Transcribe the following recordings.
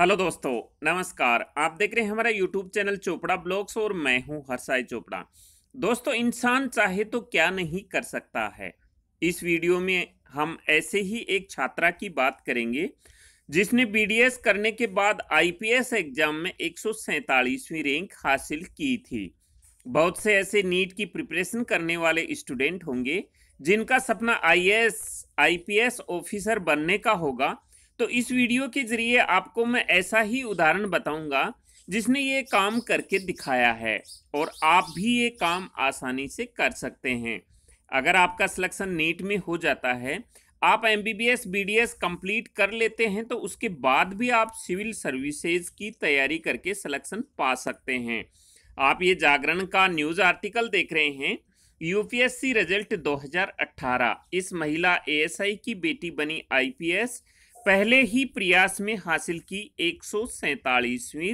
hello दोस्तों नमस्कार आप देख रहे हैं हमारा यूट्यूब चैनल चोपड़ा ब्लॉग्स और मैं हूं हरसाई चोपड़ा दोस्तों इंसान चाहे तो क्या नहीं कर सकता है इस वीडियो में हम ऐसे ही एक छात्रा की बात करेंगे जिसने बीडीएस करने के बाद आईपीएस एग्जाम में एक रैंक हासिल की थी बहुत से ऐसे नीट की प्रिपरेशन करने वाले स्टूडेंट होंगे जिनका सपना आई एस ऑफिसर बनने का होगा तो इस वीडियो के ज़रिए आपको मैं ऐसा ही उदाहरण बताऊंगा जिसने ये काम करके दिखाया है और आप भी ये काम आसानी से कर सकते हैं अगर आपका सिलेक्शन नीट में हो जाता है आप M B B S B D S complete कर लेते हैं तो उसके बाद भी आप सिविल सर्विसेज की तैयारी करके सिलेक्शन पा सकते हैं आप ये जागरण का न्यूज़ आर्टिकल देख रहे हैं यूपीएससी रिजल्ट 2018 इस महिला एएसआई की बेटी बनी आईपीएस पी पहले ही प्रयास में हासिल की एक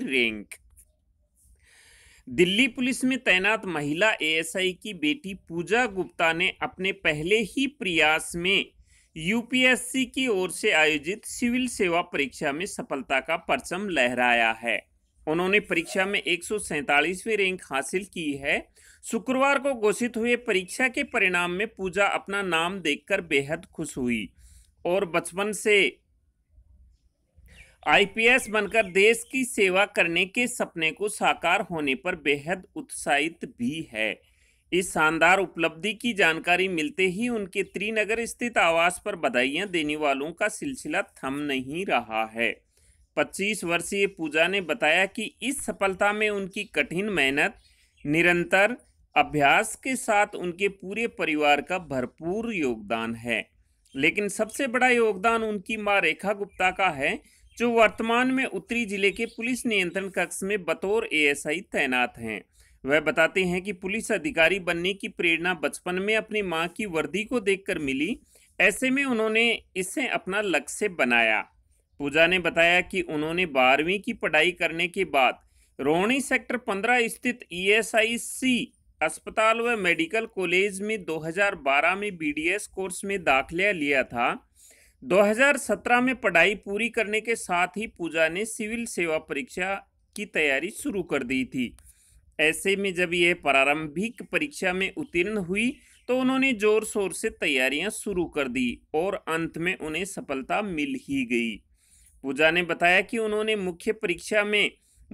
रैंक दिल्ली पुलिस में तैनात महिला एएसआई की बेटी पूजा गुप्ता ने अपने पहले ही प्रयास में यूपीएससी की ओर से आयोजित सिविल सेवा परीक्षा में सफलता का परचम लहराया है उन्होंने परीक्षा में एक रैंक हासिल की है शुक्रवार को घोषित हुए परीक्षा के परिणाम में पूजा अपना नाम देखकर बेहद खुश हुई और बचपन से आईपीएस बनकर देश की सेवा करने के सपने को साकार होने पर बेहद उत्साहित भी है इस शानदार उपलब्धि की जानकारी मिलते ही उनके त्रिनगर स्थित आवास पर बधाइयां देने वालों का सिलसिला थम नहीं रहा है 25 वर्षीय पूजा ने बताया कि इस सफलता में उनकी कठिन मेहनत निरंतर अभ्यास के साथ उनके पूरे परिवार का भरपूर योगदान है लेकिन सबसे बड़ा योगदान उनकी माँ रेखा गुप्ता का है जो वर्तमान में उत्तरी जिले के पुलिस नियंत्रण कक्ष में बतौर एएसआई तैनात हैं वह बताते हैं कि पुलिस अधिकारी बनने की प्रेरणा बचपन में अपनी मां की वर्दी को देखकर मिली ऐसे में उन्होंने इसे अपना लक्ष्य बनाया पूजा ने बताया कि उन्होंने बारहवीं की पढ़ाई करने के बाद रोहणी सेक्टर 15 स्थित ईएसआईसी अस्पताल व मेडिकल कॉलेज में 2012 में बीडीएस कोर्स में दाखिला लिया था 2017 में पढ़ाई पूरी करने के साथ ही पूजा ने सिविल सेवा परीक्षा की तैयारी शुरू कर दी थी ऐसे में जब यह प्रारंभिक परीक्षा में उत्तीर्ण हुई तो उन्होंने जोर शोर से तैयारियां शुरू कर दी और अंत में उन्हें सफलता मिल ही गई पूजा ने बताया कि उन्होंने मुख्य परीक्षा में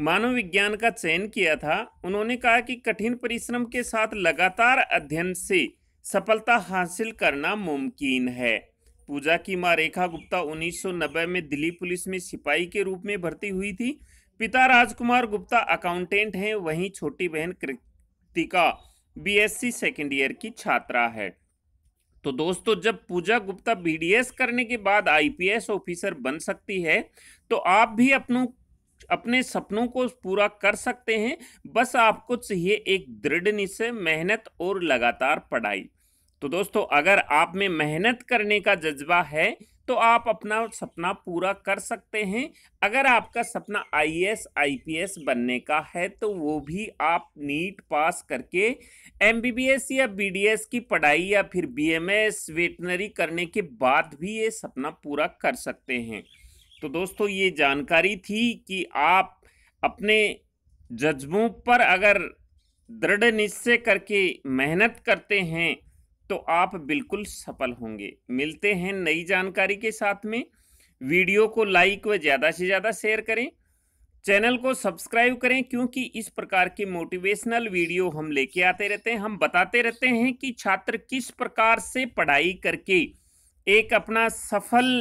मानव विज्ञान का चयन किया था उन्होंने कहा कि कठिन परिश्रम के साथ लगातार अध्ययन से सफलता हासिल करना मुमकिन है पूजा की मां रेखा गुप्ता 1990 में दिल्ली पुलिस में सिपाही के रूप में भर्ती हुई थी पिता राजकुमार गुप्ता अकाउंटेंट हैं वहीं छोटी बहन कृतिका बीएससी सेकेंड ईयर की छात्रा है तो दोस्तों जब पूजा गुप्ता बीडीएस करने के बाद आईपीएस ऑफिसर बन सकती है तो आप भी अपनों अपने सपनों को पूरा कर सकते हैं बस आपको चाहिए एक दृढ़ निश्चय मेहनत और लगातार पढ़ाई तो दोस्तों अगर आप में मेहनत करने का जज्बा है तो आप अपना सपना पूरा कर सकते हैं अगर आपका सपना आईएएस आईपीएस बनने का है तो वो भी आप नीट पास करके एमबीबीएस या बीडीएस की पढ़ाई या फिर बीएमएस वेटनरी करने के बाद भी ये सपना पूरा कर सकते हैं तो दोस्तों ये जानकारी थी कि आप अपने जज्बों पर अगर दृढ़ निश्चय करके मेहनत करते हैं तो आप बिल्कुल सफल होंगे मिलते हैं नई जानकारी के साथ में वीडियो को लाइक व ज़्यादा से ज़्यादा शेयर करें चैनल को सब्सक्राइब करें क्योंकि इस प्रकार के मोटिवेशनल वीडियो हम लेके आते रहते हैं हम बताते रहते हैं कि छात्र किस प्रकार से पढ़ाई करके एक अपना सफल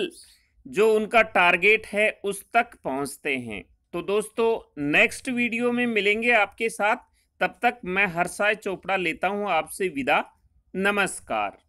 जो उनका टारगेट है उस तक पहुंचते हैं तो दोस्तों नेक्स्ट वीडियो में मिलेंगे आपके साथ तब तक मैं हर्षाय चोपड़ा लेता हूं आपसे विदा नमस्कार